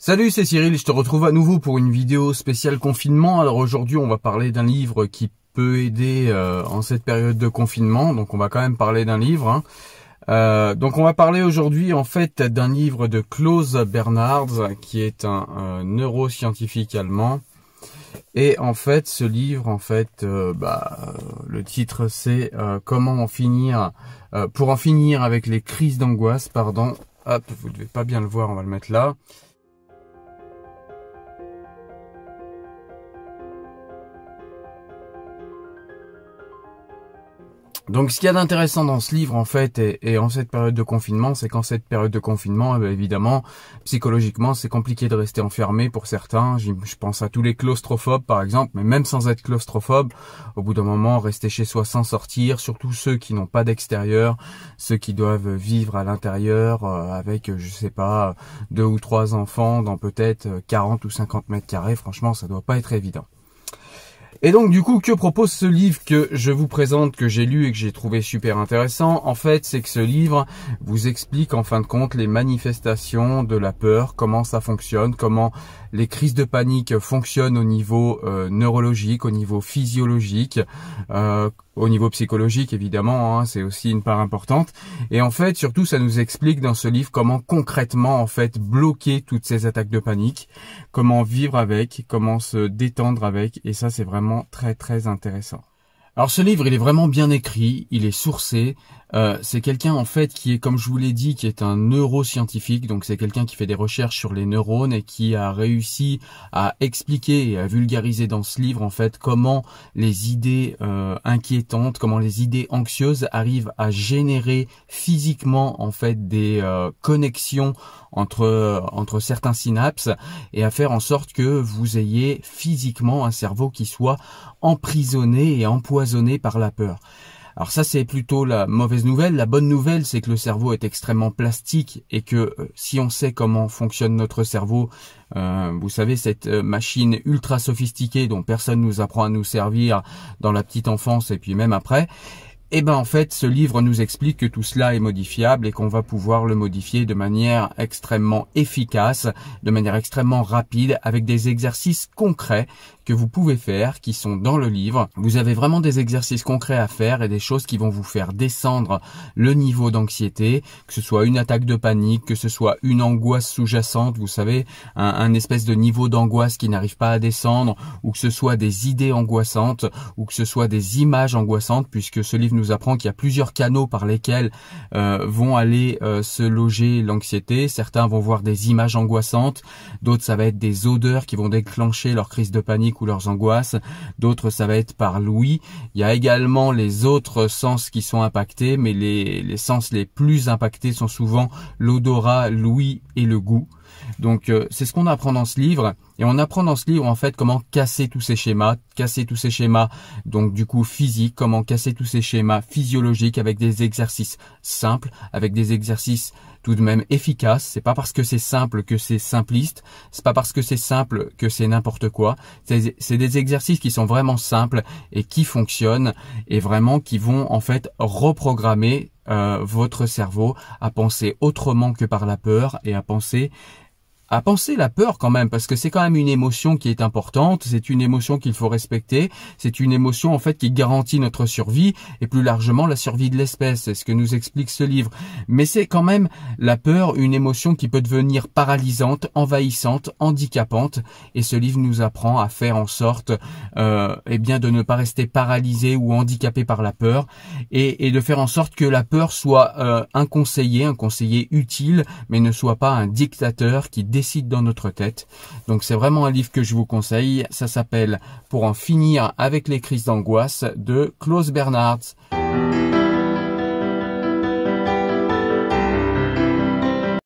Salut, c'est Cyril, je te retrouve à nouveau pour une vidéo spéciale confinement. Alors aujourd'hui, on va parler d'un livre qui peut aider euh, en cette période de confinement. Donc on va quand même parler d'un livre. Hein. Euh, donc on va parler aujourd'hui en fait d'un livre de Klaus Bernards, qui est un, neuroscientifique allemand. Et en fait, ce livre, en fait, euh, bah, le titre c'est Comment en finir pour en finir avec les crises d'angoisse. Pardon. Hop, vous devez pas bien le voir, on va le mettre là. Donc ce qu'il y a d'intéressant dans ce livre en fait et, en cette période de confinement, c'est qu'en cette période de confinement, eh ben, évidemment, psychologiquement, c'est compliqué de rester enfermé pour certains. Je, pense à tous les claustrophobes par exemple, mais même sans être claustrophobe, au bout d'un moment, rester chez soi sans sortir, surtout ceux qui n'ont pas d'extérieur, ceux qui doivent vivre à l'intérieur euh, avec, euh, je sais pas, deux ou trois enfants dans peut-être 40 euh, ou 50 mètres carrés, franchement, ça doit pas être évident. Et donc du coup, que propose ce livre que je vous présente, que j'ai lu et que j'ai trouvé super intéressant En fait, c'est que ce livre vous explique en fin de compte les manifestations de la peur, comment ça fonctionne, comment les crises de panique fonctionnent au niveau euh, neurologique, au niveau physiologique, euh, au niveau psychologique évidemment, hein, c'est aussi une part importante. Et en fait, surtout, ça nous explique dans ce livre comment concrètement en fait bloquer toutes ces attaques de panique, comment vivre avec, comment se détendre avec, et ça c'est vraiment très très intéressant. Alors ce livre, il est vraiment bien écrit, il est sourcé, euh, c'est quelqu'un en fait qui est, comme je vous l'ai dit, qui est un neuroscientifique. Donc c'est quelqu'un qui fait des recherches sur les neurones et qui a réussi à expliquer et à vulgariser dans ce livre en fait comment les idées euh, inquiétantes, comment les idées anxieuses arrivent à générer physiquement en fait des euh, connexions entre entre certains synapses et à faire en sorte que vous ayez physiquement un cerveau qui soit emprisonné et empoisonné par la peur. Alors ça c'est plutôt la mauvaise nouvelle. La bonne nouvelle c'est que le cerveau est extrêmement plastique et que euh, si on sait comment fonctionne notre cerveau, euh, vous savez cette euh, machine ultra sophistiquée dont personne nous apprend à nous servir dans la petite enfance et puis même après, et eh ben en fait, ce livre nous explique que tout cela est modifiable et qu'on va pouvoir le modifier de manière extrêmement efficace, de manière extrêmement rapide, avec des exercices concrets que vous pouvez faire, qui sont dans le livre. Vous avez vraiment des exercices concrets à faire et des choses qui vont vous faire descendre le niveau d'anxiété, que ce soit une attaque de panique, que ce soit une angoisse sous-jacente, vous savez, un, espèce de niveau d'angoisse qui n'arrive pas à descendre, ou que ce soit des idées angoissantes, ou que ce soit des images angoissantes, puisque ce livre nous apprend qu'il y a plusieurs canaux par lesquels euh, vont aller euh, se loger l'anxiété. Certains vont voir des images angoissantes, d'autres ça va être des odeurs qui vont déclencher leur crise de panique ou leurs angoisses, d'autres ça va être par l'ouïe. Il y a également les autres sens qui sont impactés, mais les sens les plus impactés sont souvent l'odorat, l'ouïe et le goût. Donc euh, c'est ce qu'on apprend dans ce livre. Et on apprend dans ce livre en fait comment casser tous ces schémas, casser tous ces schémas donc du coup physique, comment casser tous ces schémas physiologiques avec des exercices simples, avec des exercices tout de même efficaces. C'est pas parce que c'est simple que c'est simpliste, c'est pas parce que c'est simple que c'est n'importe quoi. C'est des exercices qui sont vraiment simples et qui fonctionnent et vraiment qui vont en fait reprogrammer euh, votre cerveau à penser autrement que par la peur et à penser à penser la peur quand même, parce que c'est quand même une émotion qui est importante, c'est une émotion qu'il faut respecter, c'est une émotion en fait qui garantit notre survie et plus largement la survie de l'espèce, c'est ce que nous explique ce livre. Mais c'est quand même la peur, une émotion qui peut devenir paralysante, envahissante, handicapante, et ce livre nous apprend à faire en sorte euh, eh bien de ne pas rester paralysé ou handicapé par la peur, et, et de faire en sorte que la peur soit euh, un conseiller, un conseiller utile, mais ne soit pas un dictateur qui dans notre tête. Donc c'est vraiment un livre que je vous conseille. Ça s'appelle Pour en finir avec les crises d'angoisse de Klaus Bernhardt.